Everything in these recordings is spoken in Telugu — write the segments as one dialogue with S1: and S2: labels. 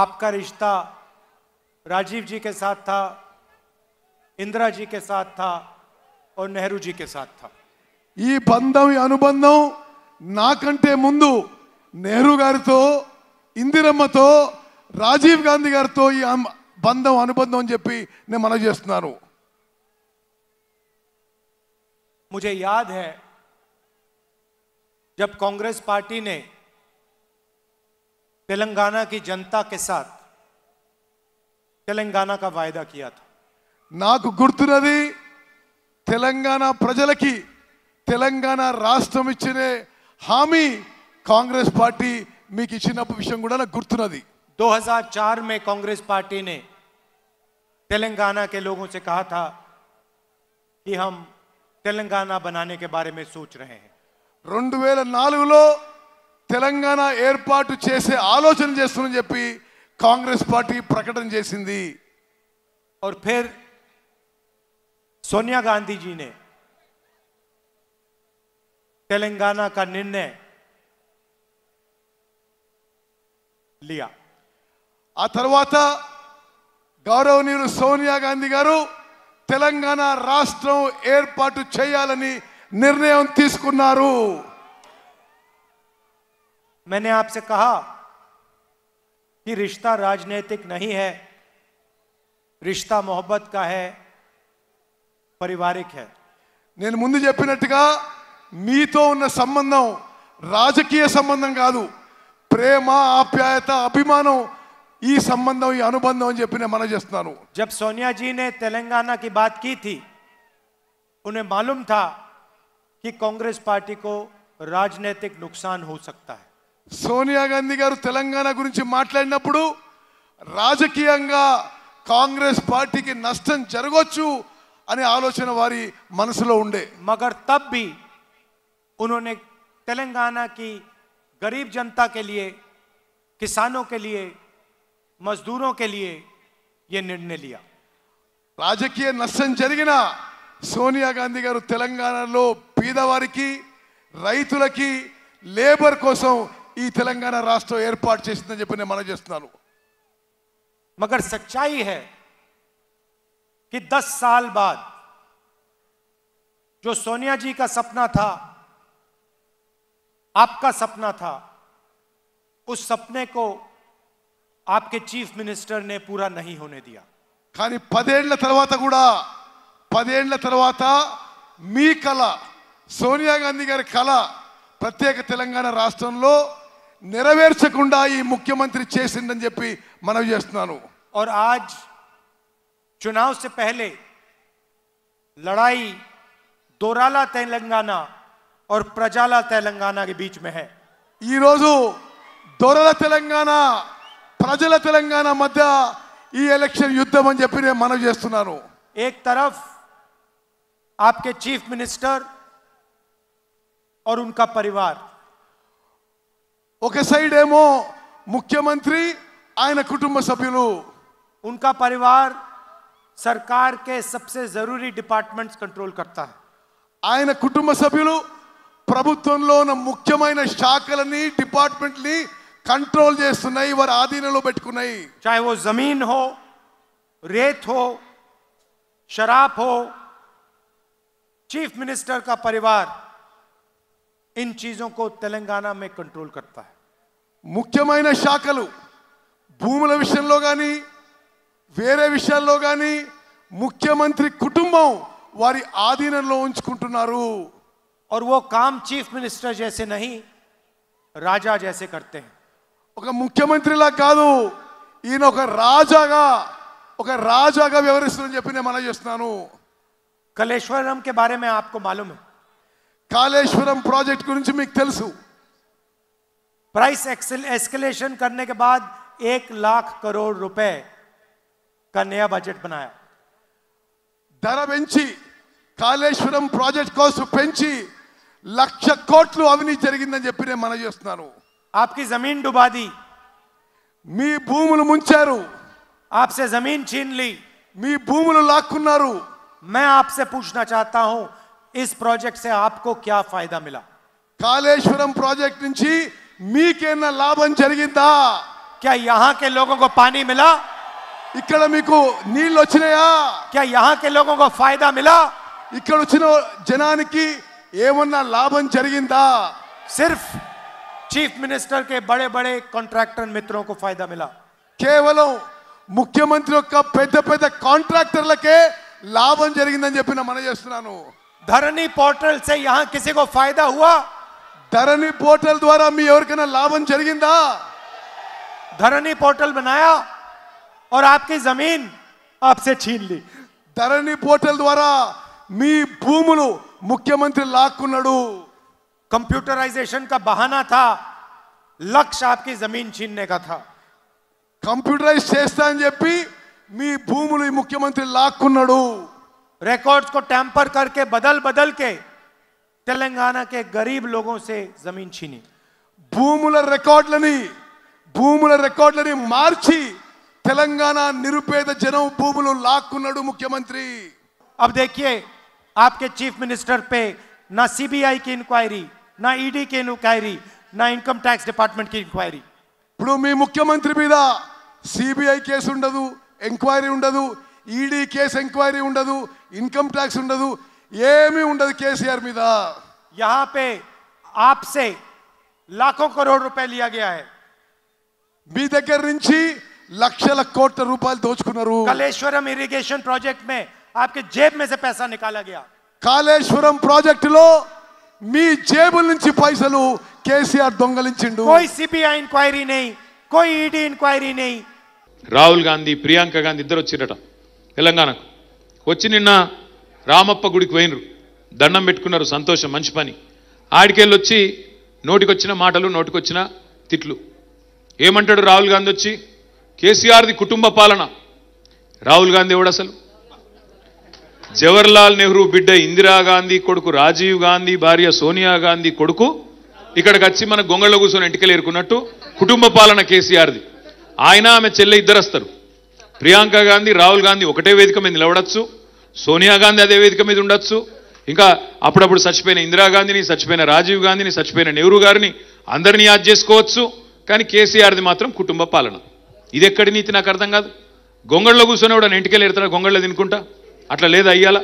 S1: आपका रिश्ता राजीव जी के साथ था इंदिरा जी के साथ था और नेहरू जी के साथ था ये बंधम अनुबंधम ना कंटे मुझे नेहरू गार तो इंदिम तो राजीव गांधी गार तो बंधम अनुबंधी ने मन मुझे याद है जब कांग्रेस पार्टी ने तेलंगाना की जनता के साथ तेलंगाना का वायदा किया था नाक तेलंगाना प्रजल की तेलंगाना राष्ट्रमिच्छने हामी कांग्रेस पार्टी विषय दो हजार चार में कांग्रेस पार्टी ने तेलंगाना के लोगों से कहा था कि हम तेलंगाना बनाने के बारे में सोच रहे हैं रुंडवेल नालूलो తెలంగాణ ఏర్పాటు చేసే ఆలోచన చేస్తుందని చెప్పి కాంగ్రెస్ పార్టీ ప్రకటన చేసింది और फिर सोनिया गांधी जी ने तेलंगाना का ఆ తర్వాత గౌరవనీయులు సోనియా గాంధీ గారు తెలంగాణ రాష్ట్రం ఏర్పాటు చేయాలని నిర్ణయం తీసుకున్నారు मैंने आपसे कहा कि रिश्ता राजनीतिक नहीं है रिश्ता मोहब्बत का है पारिवारिक है నేను ముందు చెప్పినట్టుగా మీతో ఉన్న సంబంధం రాజకీయ సంబంధం కాదు ప్రేమ ఆప్యాయత అభిమానం ఈ సంబంధం ఈ అనుబంధం అని చెప్పి నేను మనం చేస్తున్నాను జబ్ సోనియా జీ నే తెలంగాణ కి బాత్ కీ థీ उन्हें मालूम था कि कांग्रेस पार्टी को राजनीतिक नुकसान हो सकता है సోనియా గాంధీ గారు తెలంగాణ గురించి మాట్లాడినప్పుడు రాజకీయంగా కాంగ్రెస్ పార్టీకి నష్టం జరగవచ్చు అనే ఆలోచన వారి మనసులో ఉండే మగర్ తబ్ బి తెలంగాణకి గరీబ్ की गरीब जनता के लिए किसानों రాజకీయ నష్టం జరిగిన సోనియా గాంధీ గారు తెలంగాణలో పేదవారికి రైతులకి లేబర్ కోసం ఈ తెలంగాణ రాష్ట్రం ఏర్పడుతుంది అని చెప్పి నేను మనవి చేస్తున్నాను. मगर सच्चाई है कि 10 साल बाद जो सोनिया जी का सपना था आपका सपना था उस सपने को आपके चीफ मिनिस्टर ने पूरा नहीं होने दिया. ఖని పదేళ్ళ తరువాత కూడా పదేళ్ళ తరువాత మీకల సోనియా గాంధీ గారి కళ प्रत्येक తెలంగాణ రాష్ట్రంలో नेरवेक मुख्यमंत्री चेसी मन और आज चुनाव से पहले लड़ाई दोराला तेलंगाना और प्रजाला तेलंगाना के बीच में है दोराला तेलंगाना प्रजा तेलंगाना मध्य युद्ध मन एक तरफ आपके चीफ मिनिस्टर और उनका परिवार ఒక సైడ్ ఏమో ముఖ్యమంత్రి ఆయన కుటుంబ సభ్యులు उनका परिवार सरकार के सबसे जरूरी डिपार्टमेंट्स कंट्रोल करता है ఆయన కుటుంబ సభ్యులు ప్రభుత్వంలోన ముఖ్యమైన శాఖలని డిపార్ట్మెంట్లీ కంట్రోల్ చేస్తన్నాయి వారి ఆధీనంలో పెట్టుకున్నాయి చాయి వో జమీన్ హో రేథో శరాబ్ హో चीफ मिनिस्टर का परिवार इन चीजों को तेलंगाना में कंट्रोल करता है ముఖ్యమైన శాఖలు భూముల విషయంలో కానీ వేరే విషయాల్లో కానీ ముఖ్యమంత్రి కుటుంబం వారి ఆధీనంలో ఉంచుకుంటున్నారు ఓ కామ్ చీఫ్ మినిస్టర్ जैसे नहीं రాజా जैसे करते ఒక ముఖ్యమంత్రిలా కాదు ఈయన ఒక రాజాగా ఒక రాజాగా వ్యవహరిస్తుందని చెప్పి నేను మనం చేస్తున్నాను కలేశ్వరం కే బారే మే ఆప్కో మాలూమ్ కాళేశ్వరం ప్రాజెక్ట్ గురించి మీకు తెలుసు प्राइस एस्केलेशन करने के बाद एक लाख करोड़ रुपए का नया बजट बनाया धर పెంచి कालेश्वर ప్రాజెక్ట్ को लक्ष को अवनी అవినీతి मन आपकी जमीन डुबा दी मी भूमि ముంచారు आपसे जमीन छीन ली मी भूम लाख मैं आपसे पूछना चाहता हूं इस प्रोजेक्ट से आपको क्या फायदा मिला कालेश्वरम प्रोजेक्ट नीचे మీకేనా లాభం జరిగిందా क्या यहाँ के लोगों को पानी मिला ఇక్కడ మీకు నీళ్ళు వచ్చినాయా क्या यहाँ के लोगों को फायदा मिला ఇక్కడ వచ్చిన జనానికి ఏమన్నా లాభం జరిగిందా सिर्फ चीफ मिनिस्टर के बड़े बड़े कॉन्ट्रैक्टर मित्रों को फायदा मिला కేవలం ముఖ్యమంత్రి యొక్క పెద్ద పెద్ద కాంట్రాక్టర్లకే లాభం జరిగిందని చెప్పి నేను మనం చేస్తున్నాను धरनी पोर्टल से यहाँ किसी को फायदा हुआ ధరణి పోర్టల్ ద్వారా మీ ఎవరకైనా లాభం జరిగిందా ధరణి పోర్టల్ बनाया और आपकी जमीन आपसे छीन ली ధరణి పోర్టల్ ద్వారా మీ భూములు मुख्यमंत्री లాక్కున్నాడు కంప్యూటరైజేషన్ का बहाना था लक्ष्य आपकी जमीन छीनने का था कंप्यूटराइज చేస్తా అని చెప్పి మీ భూములు मुख्यमंत्री లాక్కున్నాడు రికార్డ్స్ కో ట్యాంపర్ करके बदल बदल के తెలంగాణ కే గరీబ్ లోగో సే జమీన్ చీని భూముల రికార్డులని భూముల రికార్డులని మార్చి తెలంగాణ నిరుపేద జనం భూములు లాక్కున్నాడు ముఖ్యమంత్రి అబ్ దేఖే ఆప్కే చీఫ్ మినిస్టర్ పే నా సిబిఐకి ఇన్క్వైరీ నా ना ईडी నా ఇన్కమ్ ట్యాక్స్ డిపార్ట్మెంట్ కి ఇప్పుడు మీ ముఖ్యమంత్రి మీద సిబిఐ కేసు ఉండదు ఎంక్వైరీ ఉండదు ఈడీ కేసు ఎంక్వైరీ ఉండదు ఇన్కమ్ ట్యాక్స్ ఉండదు ఏమీ ఉండదు కేసీఆర్ మీద యాపే ఆప్సే లాఖో కరోడ్ రూపాయలు रुपए మీ దగ్గర నుంచి లక్షల కోట్ల రూపాయలు దోచుకున్నారు కాళేశ్వరం ఇరిగేషన్ ప్రాజెక్ట్ మే आपके जेब మే से पैसा निकाला गया కాళేశ్వరం ప్రాజెక్టులో మీ జేబుల నుంచి పైసలు కేసీఆర్ దొంగలించిండు कोई ఇన్క్వైరీ నై नहीं कोई ईडी e
S2: నై రాహుల్ గాంధీ ప్రియాంక గాంధీ ఇద్దరు వచ్చిరట తెలంగాణకు వచ్చి నిన్న రామప్ప గుడికి పోయినరు దండం పెట్టుకున్నారు సంతోషం మంచి పని ఆడికెళ్ళి వచ్చి నోటికొచ్చిన మాటలు నోటికొచ్చిన తిట్లు ఏమంటాడు రాహుల్ గాంధీ వచ్చి కేసీఆర్ది కుటుంబ పాలన రాహుల్ గాంధీ ఎవడు అసలు జవహర్లాల్ నెహ్రూ బిడ్డ ఇందిరాగాంధీ కొడుకు రాజీవ్ గాంధీ భార్య సోనియా గాంధీ కొడుకు ఇక్కడికి వచ్చి మన గొంగళ్ళ కూర్చొని ఇంటికెళ్ళేరుకున్నట్టు కుటుంబ పాలన కేసీఆర్ది ఆయన ఆమె చెల్లె ఇద్దరు వస్తారు ప్రియాంక గాంధీ రాహుల్ గాంధీ ఒకటే వేదిక మీద నిలబడచ్చు సోనియా గాంధీ అదే వేదిక మీద ఉండొచ్చు ఇంకా అప్పుడప్పుడు చచ్చిపోయిన ఇందిరాగాంధీని చచ్చిపోయిన రాజీవ్ గాంధీని చచ్చిపోయిన నెహ్రూ గారిని అందరినీ యాద్ చేసుకోవచ్చు కానీ కేసీఆర్ది మాత్రం కుటుంబ పాలన ఇది ఎక్కడి నీతి నాకు అర్థం కాదు గొంగళ్ళలో కూర్చొని కూడా ఇంటికెళ్ళి ఎడతాడు గొంగళ్ళలో తినుకుంటా అట్లా లేదా అయ్యాలా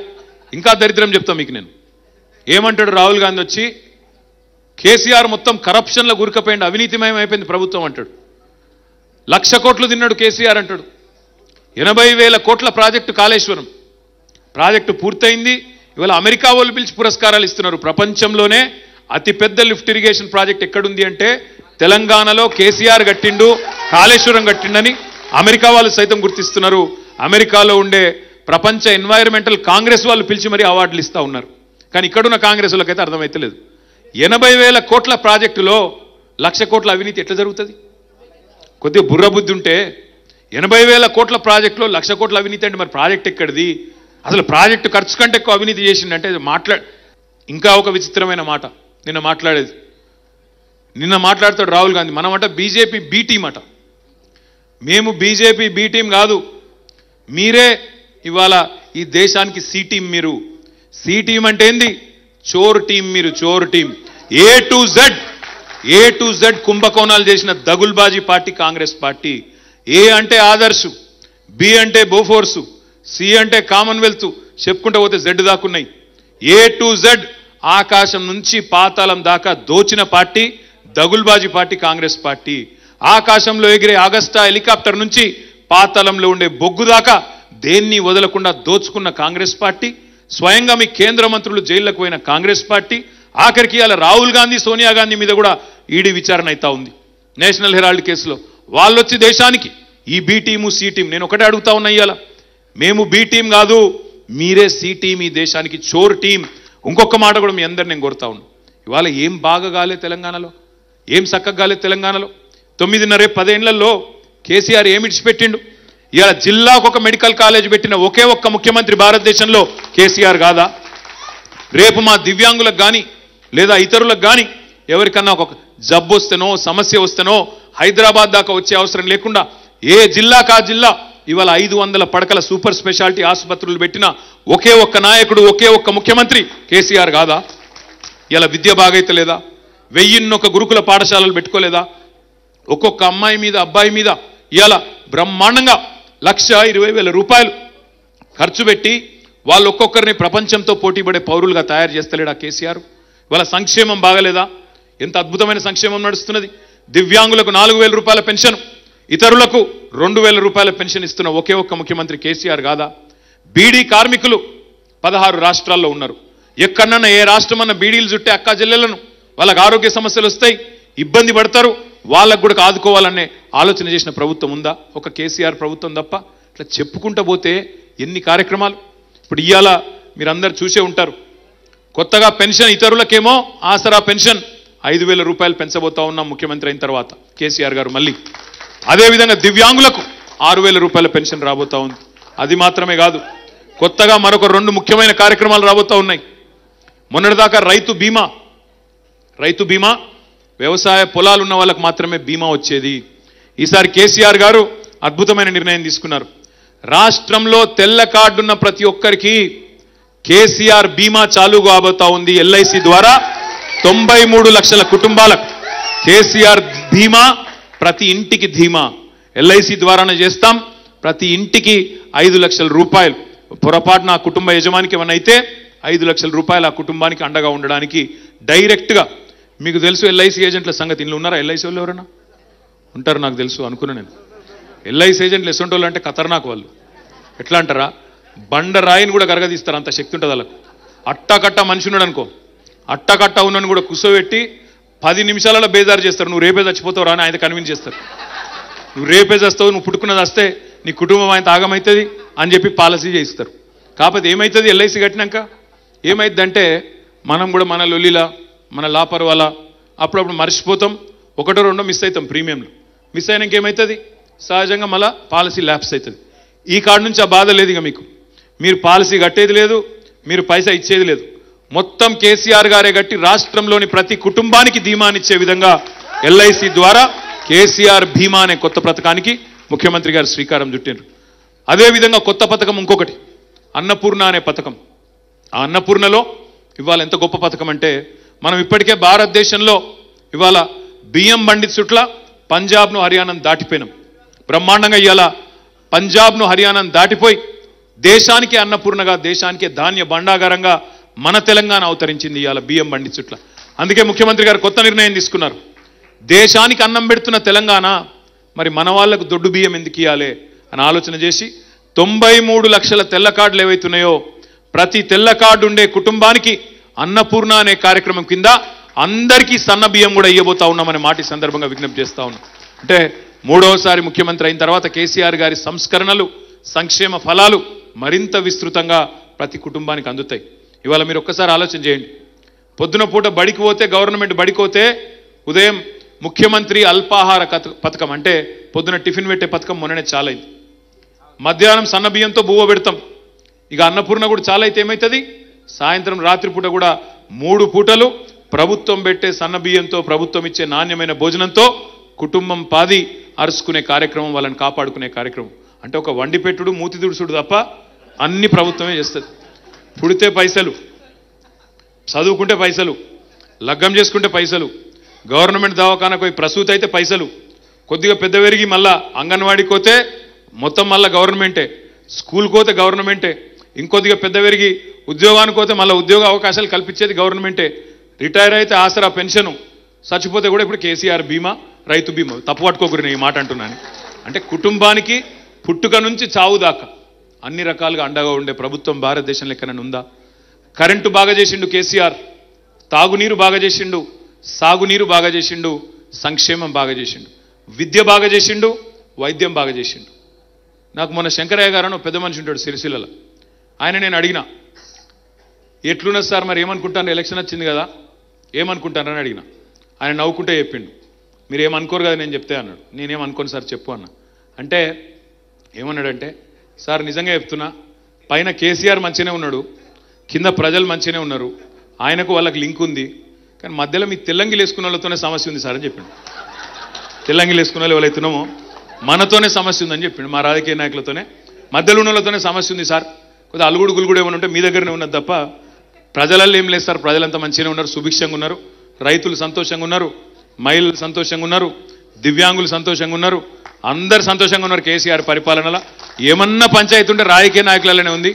S2: ఇంకా దరిద్రం చెప్తాం మీకు నేను ఏమంటాడు రాహుల్ గాంధీ వచ్చి కేసీఆర్ మొత్తం కరప్షన్లో గురికపోయింది అవినీతిమయం అయిపోయింది ప్రభుత్వం అంటాడు లక్ష కోట్లు తిన్నాడు కేసీఆర్ అంటాడు ఎనభై వేల కోట్ల ప్రాజెక్టు కాళేశ్వరం ప్రాజెక్టు పూర్తయింది ఇవాళ అమెరికా వాళ్ళు పిలిచి పురస్కారాలు ఇస్తున్నారు ప్రపంచంలోనే అతిపెద్ద లిఫ్ట్ ఇరిగేషన్ ప్రాజెక్ట్ ఎక్కడుంది అంటే తెలంగాణలో కేసీఆర్ కట్టిండు కాళేశ్వరం కట్టిండని అమెరికా వాళ్ళు సైతం గుర్తిస్తున్నారు అమెరికాలో ఉండే ప్రపంచ ఎన్వైరన్మెంటల్ కాంగ్రెస్ వాళ్ళు పిలిచి మరీ అవార్డులు ఇస్తూ ఉన్నారు కానీ ఇక్కడున్న కాంగ్రెస్ వాళ్ళకైతే అర్థమైతలేదు ఎనభై వేల కోట్ల ప్రాజెక్టులో లక్ష కోట్ల అవినీతి ఎట్లా జరుగుతుంది కొద్దిగా బుర్రబుద్ధి ఉంటే ఎనభై వేల కోట్ల ప్రాజెక్టులో లక్ష కోట్ల అవినీతి అంటే మరి ప్రాజెక్ట్ ఎక్కడిది అసలు ప్రాజెక్టు ఖర్చు కంటే ఎక్కువ అవినీతి చేసిండే మాట్లా ఇంకా ఒక విచిత్రమైన మాట నిన్న మాట్లాడేది నిన్న మాట్లాడతాడు రాహుల్ గాంధీ మనమట బీజేపీ బీ టీం అట మేము బీజేపీ బీ టీం కాదు మీరే ఇవాళ ఈ దేశానికి సి టీం మీరు సి టీం అంటే ఏంది చోర్ టీం మీరు చోర్ team A to Z A to Z కుంభకోణాలు చేసిన దగుల్బాజీ పార్టీ కాంగ్రెస్ పార్టీ ఏ అంటే ఆదర్శు బి అంటే బోఫోర్సు సి అంటే కామన్వెల్త్ చెప్పుకుంటూ పోతే జెడ్ దాకున్నాయి ఏ టు జెడ్ ఆకాశం నుంచి పాతాళం దాకా దోచిన పార్టీ దగుల్బాజీ పార్టీ కాంగ్రెస్ పార్టీ ఆకాశంలో ఎగిరే ఆగస్టా హెలికాప్టర్ నుంచి పాతాళంలో ఉండే బొగ్గు దాకా దేన్ని వదలకుండా దోచుకున్న కాంగ్రెస్ పార్టీ స్వయంగా మీ కేంద్ర మంత్రులు జైళ్లకు పోయిన కాంగ్రెస్ పార్టీ ఆఖరికి అలా రాహుల్ గాంధీ సోనియా గాంధీ మీద కూడా ఈడీ విచారణ అవుతా ఉంది నేషనల్ హెరాల్డ్ కేసులో వాళ్ళొచ్చి దేశానికి ఈ బీ టీము సి టీం నేను ఒకటే అడుగుతా ఉన్నా ఇవాళ మేము బి టీం కాదు మీరే సి టీం ఈ దేశానికి చోర్ టీం ఇంకొక మాట కూడా మీ అందరు నేను కోరుతా ఉన్నాను ఇవాళ ఏం బాగా కాలేదు తెలంగాణలో ఏం చక్కగా కాలేదు తెలంగాణలో తొమ్మిదిన్నర పదేళ్లలో కేసీఆర్ ఇచ్చిపెట్టిండు ఇవాళ జిల్లాకు ఒక మెడికల్ కాలేజ్ పెట్టిన ఒకే ఒక్క ముఖ్యమంత్రి భారతదేశంలో కేసీఆర్ కాదా రేపు మా దివ్యాంగులకు కానీ లేదా ఇతరులకు కానీ ఎవరికన్నా ఒక జబ్బు వస్తేనో సమస్య వస్తేనో హైదరాబాద్ దాకా వచ్చే అవసరం లేకుండా ఏ కా జిల్లా ఇవాళ ఐదు వందల పడకల సూపర్ స్పెషాలిటీ ఆసుపత్రులు పెట్టిన ఒకే ఒక్క నాయకుడు ఒకే ఒక్క ముఖ్యమంత్రి కేసీఆర్ కాదా ఇలా విద్య బాగైతే లేదా వెయ్యిన్నొక గురుకుల పాఠశాలలు పెట్టుకోలేదా ఒక్కొక్క అమ్మాయి మీద అబ్బాయి మీద ఇవాళ బ్రహ్మాండంగా లక్ష ఇరవై వేల రూపాయలు ఖర్చు పెట్టి వాళ్ళు ఒక్కొక్కరిని ప్రపంచంతో పోటీపడే పౌరులుగా తయారు చేస్తలేడా కేసీఆర్ ఇవాళ సంక్షేమం బాగలేదా ఎంత అద్భుతమైన సంక్షేమం నడుస్తున్నది దివ్యాంగులకు నాలుగు రూపాయల పెన్షన్ ఇతరులకు రెండు వేల రూపాయల పెన్షన్ ఇస్తున్న ఒకే ఒక్క ముఖ్యమంత్రి కేసీఆర్ కాదా బీడీ కార్మికులు పదహారు రాష్ట్రాల్లో ఉన్నారు ఎక్కడన్నా ఏ రాష్ట్రమన్నా బీడీలు చుట్టే అక్కా జిల్లెలను వాళ్ళకు ఆరోగ్య సమస్యలు వస్తాయి ఇబ్బంది పడతారు వాళ్ళకు కూడా ఆదుకోవాలనే ఆలోచన చేసిన ప్రభుత్వం ఉందా ఒక కేసీఆర్ ప్రభుత్వం తప్ప ఇట్లా చెప్పుకుంటూ పోతే ఎన్ని కార్యక్రమాలు ఇప్పుడు ఇవాళ మీరందరూ చూసే ఉంటారు కొత్తగా పెన్షన్ ఇతరులకేమో ఆసరా పెన్షన్ ఐదు వేల రూపాయలు పెంచబోతా ఉన్నాం ముఖ్యమంత్రి అయిన తర్వాత కేసీఆర్ గారు మళ్ళీ అదేవిధంగా దివ్యాంగులకు ఆరు వేల రూపాయల పెన్షన్ రాబోతా ఉంది అది మాత్రమే కాదు కొత్తగా మరొక రెండు ముఖ్యమైన కార్యక్రమాలు రాబోతా ఉన్నాయి మొన్నటిదాకా రైతు బీమా రైతు బీమా వ్యవసాయ పొలాలు ఉన్న వాళ్ళకు మాత్రమే బీమా వచ్చేది ఈసారి కేసీఆర్ గారు అద్భుతమైన నిర్ణయం తీసుకున్నారు రాష్ట్రంలో తెల్ల కార్డున్న ప్రతి ఒక్కరికి కేసీఆర్ బీమా చాలు కాబోతా ఉంది ఎల్ఐసి ద్వారా తొంభై లక్షల కుటుంబాలకు కేసీఆర్ బీమా ప్రతి ఇంటికి ధీమా ఎల్ఐసి ద్వారానే చేస్తాం ప్రతి ఇంటికి ఐదు లక్షల రూపాయలు పొరపాటున ఆ కుటుంబ యజమానికి ఏమైనా అయితే ఐదు లక్షల రూపాయలు ఆ కుటుంబానికి అండగా ఉండడానికి డైరెక్ట్గా మీకు తెలుసు ఎల్ఐసి ఏజెంట్ల సంగతి ఇల్లు ఉన్నారా ఎల్ఐసి వాళ్ళు ఎవరైనా ఉంటారు నాకు తెలుసు అనుకున్నా నేను ఎల్ఐసి ఏజెంట్లు ఎసొంటి అంటే ఖతర్నాక్ వాళ్ళు ఎట్లా అంటారా బండరాయిని కూడా గరగదీస్తారు అంత శక్తి ఉంటుంది వాళ్ళకు అట్టకట్ట మనిషి ఉన్నాడు అనుకో అట్టకట్ట ఉన్నని కూడా కుసోబెట్టి పది నిమిషాలలో బేజారు చేస్తారు నువ్వు రేపే చచ్చిపోతావు రాని ఆయన కన్విన్స్ చేస్తారు నువ్వు రేపే చేస్తావు నువ్వు పుట్టుకున్నది వస్తే నీ కుటుంబం ఆయన తాగమవుతుంది అని చెప్పి పాలసీ చేయిస్తారు కాకపోతే ఏమవుతుంది ఎల్ఐసి కట్టినాక ఏమైందంటే మనం కూడా మన లొల్లిలా మన లాపర్వాల అప్పుడప్పుడు మర్చిపోతాం ఒకటో రెండో మిస్ అవుతాం ప్రీమియంలు మిస్ అయినాక ఏమవుతుంది సహజంగా మళ్ళీ పాలసీ ల్యాప్స్ అవుతుంది ఈ కార్డు నుంచి ఆ బాధ లేదు ఇక మీకు మీరు పాలసీ కట్టేది లేదు మీరు పైసా ఇచ్చేది లేదు మొత్తం కేసీఆర్ గారే గట్టి రాష్ట్రంలోని ప్రతి కుటుంబానికి ధీమానిచ్చే విధంగా ఎల్ఐసి ద్వారా కేసీఆర్ భీమా అనే కొత్త పథకానికి ముఖ్యమంత్రి గారు శ్రీకారం చుట్టారు అదేవిధంగా కొత్త పథకం ఇంకొకటి అన్నపూర్ణ అనే పథకం ఆ అన్నపూర్ణలో ఇవాళ ఎంత గొప్ప పథకం అంటే మనం ఇప్పటికే భారతదేశంలో ఇవాళ బియ్యం బండి చుట్ల పంజాబ్ను హర్యానాను దాటిపోయినాం బ్రహ్మాండంగా ఇవాళ పంజాబ్ను హర్యానాను దాటిపోయి దేశానికి అన్నపూర్ణగా దేశానికి ధాన్య భాండాగారంగా మన తెలంగాణ అవతరించింది ఇవాళ బియ్యం బండి చుట్ల అందుకే ముఖ్యమంత్రి గారు కొత్త నిర్ణయం తీసుకున్నారు దేశానికి అన్నం పెడుతున్న తెలంగాణ మరి మన వాళ్ళకు దొడ్డు బియ్యం ఎందుకు ఇవ్వాలి అని ఆలోచన చేసి తొంభై మూడు లక్షల తెల్ల కార్డులు ఏవైతున్నాయో ప్రతి తెల్ల కార్డు ఉండే కుటుంబానికి అన్నపూర్ణ అనే కార్యక్రమం కింద అందరికీ సన్న బియ్యం కూడా ఇవ్వబోతా ఉన్నామనే మాట సందర్భంగా విజ్ఞప్తి చేస్తా ఉన్నాం అంటే మూడవసారి ముఖ్యమంత్రి అయిన తర్వాత కేసీఆర్ గారి సంస్కరణలు సంక్షేమ ఫలాలు మరింత విస్తృతంగా ప్రతి కుటుంబానికి అందుతాయి ఇవాళ మీరు ఒక్కసారి ఆలోచన చేయండి పొద్దున పూట బడికి పోతే గవర్నమెంట్ బడికి పోతే ఉదయం ముఖ్యమంత్రి అల్పాహార పథకం అంటే పొద్దున టిఫిన్ పెట్టే పథకం మొన్ననే చాలైంది మధ్యాహ్నం సన్న బియ్యంతో బువ్వ పెడతాం ఇక అన్నపూర్ణ కూడా చాలా అయితే ఏమవుతుంది సాయంత్రం రాత్రిపూట కూడా మూడు పూటలు ప్రభుత్వం పెట్టే సన్న బియ్యంతో ప్రభుత్వం ఇచ్చే నాణ్యమైన భోజనంతో కుటుంబం పాది అరుచుకునే కార్యక్రమం వాళ్ళని కాపాడుకునే కార్యక్రమం అంటే ఒక వండిపెట్టుడు మూతిదుడుసుడు తప్ప అన్ని ప్రభుత్వమే చేస్తుంది పుడితే పైసలు చదువుకుంటే పైసలు లగ్గం చేసుకుంటే పైసలు గవర్నమెంట్ దవాఖానకు పోయి ప్రసూతి అయితే పైసలు కొద్దిగా పెద్ద పెరిగి మళ్ళా అంగన్వాడికి పోతే మొత్తం మళ్ళీ గవర్నమెంటే స్కూల్కి పోతే గవర్నమెంటే ఇంకొద్దిగా పెద్ద పెరిగి ఉద్యోగానికి పోతే మళ్ళీ ఉద్యోగ అవకాశాలు కల్పించేది గవర్నమెంటే రిటైర్ అయితే ఆసరా పెన్షను చచ్చిపోతే కూడా ఇప్పుడు కేసీఆర్ బీమా రైతు బీమా తప్పు పట్టుకోకూడదు ఈ మాట అంటున్నాను అంటే కుటుంబానికి పుట్టుక నుంచి చావు దాకా అన్ని రకాలుగా అండగా ఉండే ప్రభుత్వం భారతదేశం లెక్కనని ఉందా కరెంటు బాగా చేసిండు కేసీఆర్ తాగునీరు బాగా చేసిండు సాగునీరు బాగా చేసిండు సంక్షేమం బాగా చేసిండు విద్య బాగా చేసిండు వైద్యం బాగా చేసిండు నాకు మొన్న శంకరయ్య గారు పెద్ద మనిషి ఉంటాడు సిరిసిల్లలో ఆయన నేను అడిగిన ఎట్లున్నది సార్ మరి ఏమనుకుంటాను ఎలక్షన్ వచ్చింది కదా ఏమనుకుంటానని అడిగిన ఆయన నవ్వుకుంటే చెప్పిండు మీరు ఏమనుకోరు కదా నేను చెప్తే అన్నాడు నేనేమనుకోను సార్ చెప్పు అన్నా అంటే ఏమన్నాడంటే సార్ నిజంగా చెప్తున్నా పైన కేసీఆర్ మంచిగానే ఉన్నాడు కింద ప్రజలు మంచిగానే ఉన్నారు ఆయనకు వాళ్ళకి లింక్ ఉంది కానీ మధ్యలో మీ తెల్లంగిలు వేసుకున్న వాళ్ళతోనే సమస్య ఉంది సార్ అని చెప్పిండు తెల్లంగిలు వేసుకున్న వాళ్ళు ఎవరైతున్నామో మనతోనే సమస్య ఉందని చెప్పిండు మా రాజకీయ నాయకులతోనే మధ్యలో ఉన్న వాళ్ళతోనే సమస్య ఉంది సార్ కొద్దిగా అలుగుడు గులుగుడు ఏమైనా ఉంటే మీ దగ్గరనే ఉన్నది తప్ప ప్రజలల్లో ఏం లేదు సార్ ప్రజలంతా మంచిగానే ఉన్నారు సుభిక్షంగా ఉన్నారు రైతులు సంతోషంగా ఉన్నారు మహిళలు సంతోషంగా ఉన్నారు దివ్యాంగులు సంతోషంగా ఉన్నారు అందరు సంతోషంగా ఉన్నారు కేసీఆర్ పరిపాలనలో ఏమన్నా పంచాయతీ ఉంటే రాజకీయ నాయకులనే ఉంది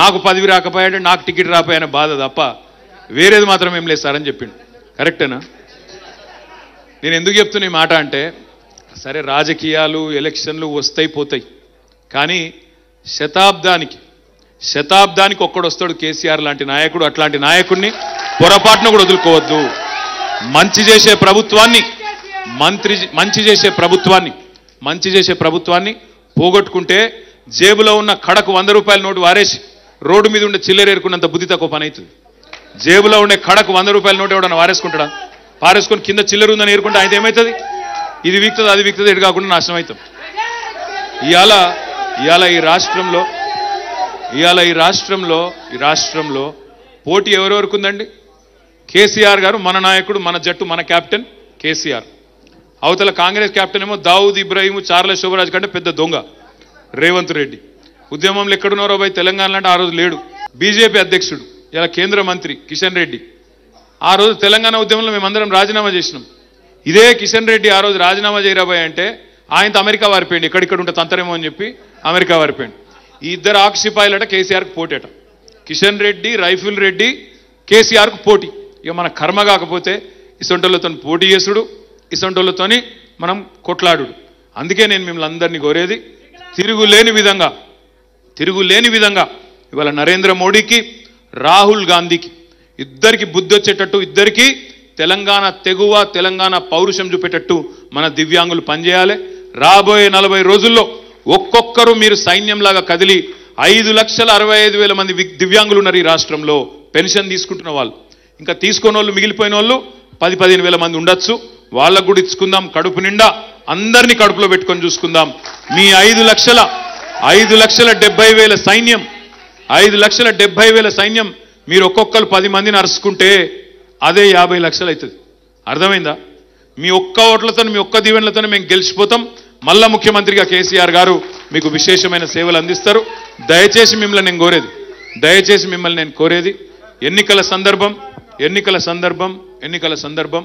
S2: నాకు పదవి రాకపోయాడు నాకు టికెట్ రాపోయానే బాధ తప్ప వేరేది మాత్రం ఏం లేదు సార్ అని చెప్పిండు కరెక్టేనా నేను ఎందుకు చెప్తున్నా ఈ మాట అంటే సరే రాజకీయాలు ఎలక్షన్లు వస్తాయి పోతాయి కానీ శతాబ్దానికి శతాబ్దానికి ఒక్కడు వస్తాడు కేసీఆర్ లాంటి నాయకుడు అట్లాంటి నాయకుడిని పొరపాటున కూడా వదులుకోవద్దు మంచి చేసే ప్రభుత్వాన్ని మంత్రి మంచి చేసే ప్రభుత్వాన్ని మంచి చేసే ప్రభుత్వాన్ని పోగొట్టుకుంటే జేబులో ఉన్న కడకు వంద రూపాయల నోటు వారేసి రోడ్డు మీద ఉండే చిల్లరేరుకున్నంత బుద్ధి తక్కువ పని అవుతుంది జేబులో ఉండే కడకు వంద రూపాయల నోటు ఎవడన్నా వారేసుకుంటాడా పారేసుకొని కింద చిల్లర ఉందని ఏరుకుంటే అయితే ఏమవుతుంది ఇది వీక్తుంది అది వీక్తుంది ఇటు కాకుండా నాశనం అవుతాం ఇవాళ ఇవాళ ఈ రాష్ట్రంలో ఇవాళ ఈ రాష్ట్రంలో ఈ రాష్ట్రంలో పోటీ ఎవరెవరికి ఉందండి కేసీఆర్ గారు మన నాయకుడు మన జట్టు మన క్యాప్టెన్ కేసీఆర్ అవతల కాంగ్రెస్ క్యాప్టెన్ ఏమో దావుద్ ఇబ్రాహీం చార్ల శివరాజు కంటే పెద్ద దొంగ రేవంత్ రెడ్డి ఉద్యమంలో ఎక్కడున్నారో పోయి తెలంగాణలో అంటే ఆ రోజు లేడు బీజేపీ అధ్యక్షుడు ఇలా కేంద్ర మంత్రి కిషన్ రెడ్డి ఆ రోజు తెలంగాణ ఉద్యమంలో మేమందరం రాజీనామా చేసినాం ఇదే కిషన్ రెడ్డి ఆ రోజు రాజీనామా చేయరాబోయే అంటే ఆయనతో అమెరికా వారిపోయింది ఎక్కడిక్కడ ఉంటే తంతరేమో అని చెప్పి అమెరికా వారిపోయింది ఈ ఇద్దరు ఆక్సిపాయిలట కేసీఆర్కు పోటేట కిషన్ రెడ్డి రైఫిల్ రెడ్డి కేసీఆర్కు పోటీ ఇక మన కర్మ కాకపోతే ఇసొంటోళ్ళతో పోటీ చేసుడు ఇసొంటోళ్ళతోని మనం కొట్లాడు అందుకే నేను మిమ్మల్ని అందరినీ కోరేది తిరుగులేని విధంగా తిరుగులేని విధంగా ఇవాళ నరేంద్ర మోడీకి రాహుల్ గాంధీకి ఇద్దరికి బుద్ధి వచ్చేటట్టు ఇద్దరికి తెలంగాణ తెగువ తెలంగాణ పౌరుషం చూపేటట్టు మన దివ్యాంగులు పనిచేయాలి రాబోయే నలభై రోజుల్లో ఒక్కొక్కరు మీరు సైన్యంలాగా కదిలి ఐదు లక్షల అరవై ఐదు వేల మంది దివ్యాంగులు ఉన్నారు ఈ రాష్ట్రంలో పెన్షన్ తీసుకుంటున్న వాళ్ళు ఇంకా తీసుకున్న వాళ్ళు మిగిలిపోయిన వాళ్ళు పది పదిహేను వేల మంది ఉండొచ్చు వాళ్ళకు కూడా ఇచ్చుకుందాం కడుపు నిండా అందరినీ కడుపులో పెట్టుకొని చూసుకుందాం మీ ఐదు లక్షల ఐదు లక్షల డెబ్బై వేల సైన్యం ఐదు లక్షల డెబ్బై వేల సైన్యం మీరు ఒక్కొక్కరు పది మందిని అరుచుకుంటే అదే యాభై లక్షలు అవుతుంది అర్థమైందా మీ ఒక్క ఓట్లతో మీ ఒక్క దీవెనలతో మేము గెలిచిపోతాం మళ్ళా ముఖ్యమంత్రిగా కేసీఆర్ గారు మీకు విశేషమైన సేవలు అందిస్తారు దయచేసి మిమ్మల్ని నేను కోరేది దయచేసి మిమ్మల్ని నేను కోరేది ఎన్నికల సందర్భం ఎన్నికల సందర్భం ఎన్నికల సందర్భం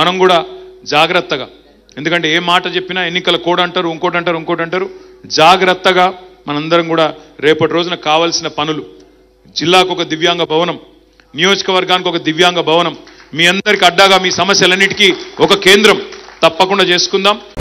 S2: మనం కూడా జాగ్రత్తగా ఎందుకంటే ఏ మాట చెప్పినా ఎన్నికల కోడ్ అంటారు ఇంకోటి అంటారు ఇంకోటి అంటారు జాగ్రత్తగా మనందరం కూడా రేపటి రోజున కావాల్సిన పనులు జిల్లాకు ఒక దివ్యాంగ భవనం నియోజకవర్గానికి ఒక దివ్యాంగ భవనం మీ అందరికి అడ్డాగా మీ సమస్యలన్నిటికీ ఒక కేంద్రం తప్పకుండా చేసుకుందాం